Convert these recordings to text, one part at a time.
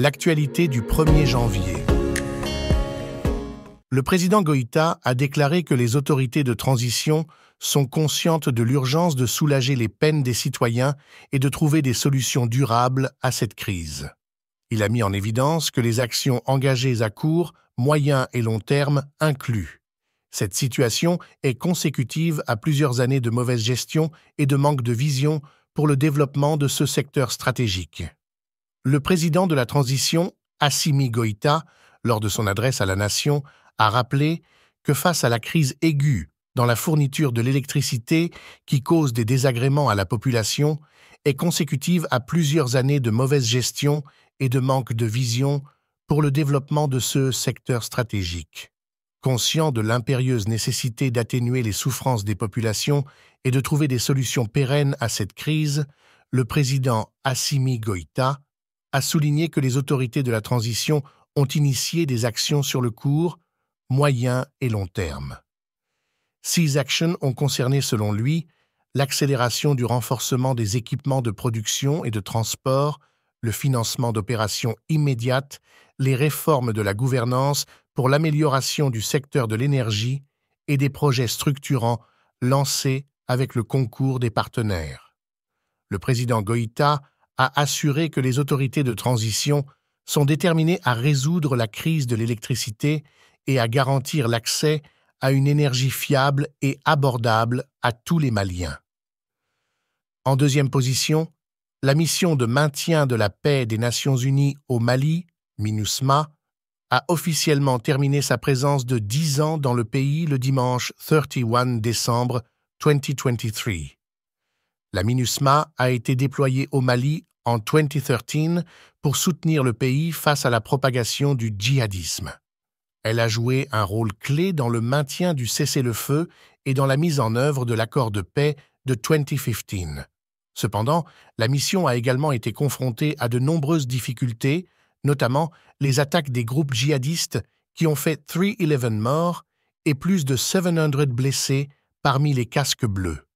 L'actualité du 1er janvier. Le président Goïta a déclaré que les autorités de transition sont conscientes de l'urgence de soulager les peines des citoyens et de trouver des solutions durables à cette crise. Il a mis en évidence que les actions engagées à court, moyen et long terme incluent. Cette situation est consécutive à plusieurs années de mauvaise gestion et de manque de vision pour le développement de ce secteur stratégique. Le président de la transition, Assimi Goïta, lors de son adresse à la nation, a rappelé que face à la crise aiguë dans la fourniture de l'électricité qui cause des désagréments à la population est consécutive à plusieurs années de mauvaise gestion et de manque de vision pour le développement de ce secteur stratégique. Conscient de l'impérieuse nécessité d'atténuer les souffrances des populations et de trouver des solutions pérennes à cette crise, le président Assimi Goïta a souligné que les autorités de la transition ont initié des actions sur le court, moyen et long terme. Six actions ont concerné, selon lui, l'accélération du renforcement des équipements de production et de transport, le financement d'opérations immédiates, les réformes de la gouvernance pour l'amélioration du secteur de l'énergie et des projets structurants lancés avec le concours des partenaires. Le président Goïta a assuré que les autorités de transition sont déterminées à résoudre la crise de l'électricité et à garantir l'accès à une énergie fiable et abordable à tous les Maliens. En deuxième position, la mission de maintien de la paix des Nations Unies au Mali, MINUSMA, a officiellement terminé sa présence de 10 ans dans le pays le dimanche 31 décembre 2023. La MINUSMA a été déployée au Mali en 2013 pour soutenir le pays face à la propagation du djihadisme. Elle a joué un rôle clé dans le maintien du cessez-le-feu et dans la mise en œuvre de l'accord de paix de 2015. Cependant, la mission a également été confrontée à de nombreuses difficultés, notamment les attaques des groupes djihadistes qui ont fait 311 morts et plus de 700 blessés parmi les casques bleus.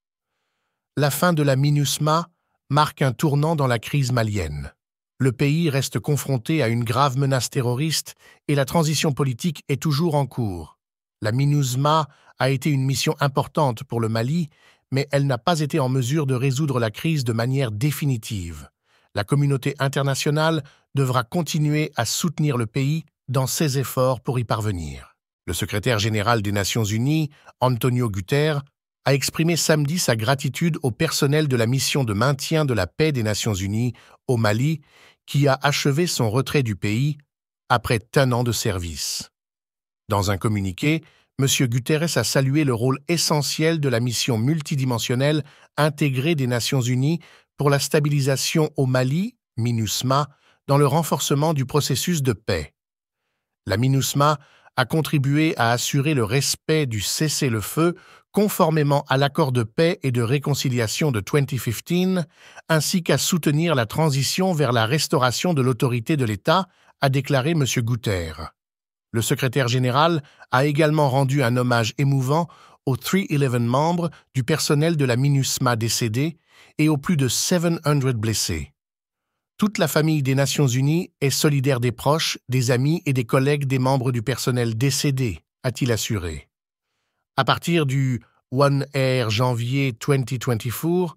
La fin de la MINUSMA marque un tournant dans la crise malienne. Le pays reste confronté à une grave menace terroriste et la transition politique est toujours en cours. La MINUSMA a été une mission importante pour le Mali, mais elle n'a pas été en mesure de résoudre la crise de manière définitive. La communauté internationale devra continuer à soutenir le pays dans ses efforts pour y parvenir. Le secrétaire général des Nations Unies, Antonio Guterres, a exprimé samedi sa gratitude au personnel de la mission de maintien de la paix des Nations Unies au Mali qui a achevé son retrait du pays après un an de service. Dans un communiqué, M. Guterres a salué le rôle essentiel de la mission multidimensionnelle intégrée des Nations Unies pour la stabilisation au Mali, MINUSMA, dans le renforcement du processus de paix. La MINUSMA a contribué à assurer le respect du cessez-le-feu conformément à l'accord de paix et de réconciliation de 2015, ainsi qu'à soutenir la transition vers la restauration de l'autorité de l'État, a déclaré M. Guterres. Le secrétaire général a également rendu un hommage émouvant aux 311 membres du personnel de la MINUSMA décédés et aux plus de 700 blessés. Toute la famille des Nations Unies est solidaire des proches, des amis et des collègues des membres du personnel décédés, a-t-il assuré. À partir du 1 Air janvier 2024,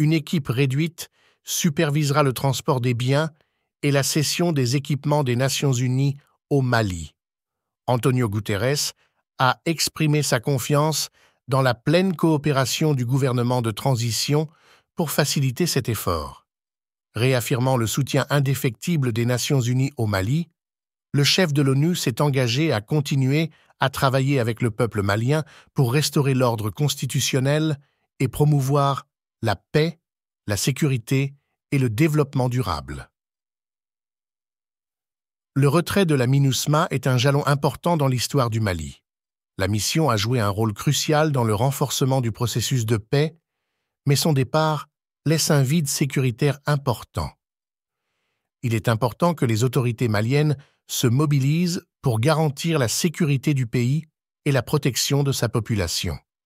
une équipe réduite supervisera le transport des biens et la cession des équipements des Nations Unies au Mali. Antonio Guterres a exprimé sa confiance dans la pleine coopération du gouvernement de transition pour faciliter cet effort réaffirmant le soutien indéfectible des Nations unies au Mali, le chef de l'ONU s'est engagé à continuer à travailler avec le peuple malien pour restaurer l'ordre constitutionnel et promouvoir la paix, la sécurité et le développement durable. Le retrait de la MINUSMA est un jalon important dans l'histoire du Mali. La mission a joué un rôle crucial dans le renforcement du processus de paix, mais son départ laisse un vide sécuritaire important. Il est important que les autorités maliennes se mobilisent pour garantir la sécurité du pays et la protection de sa population.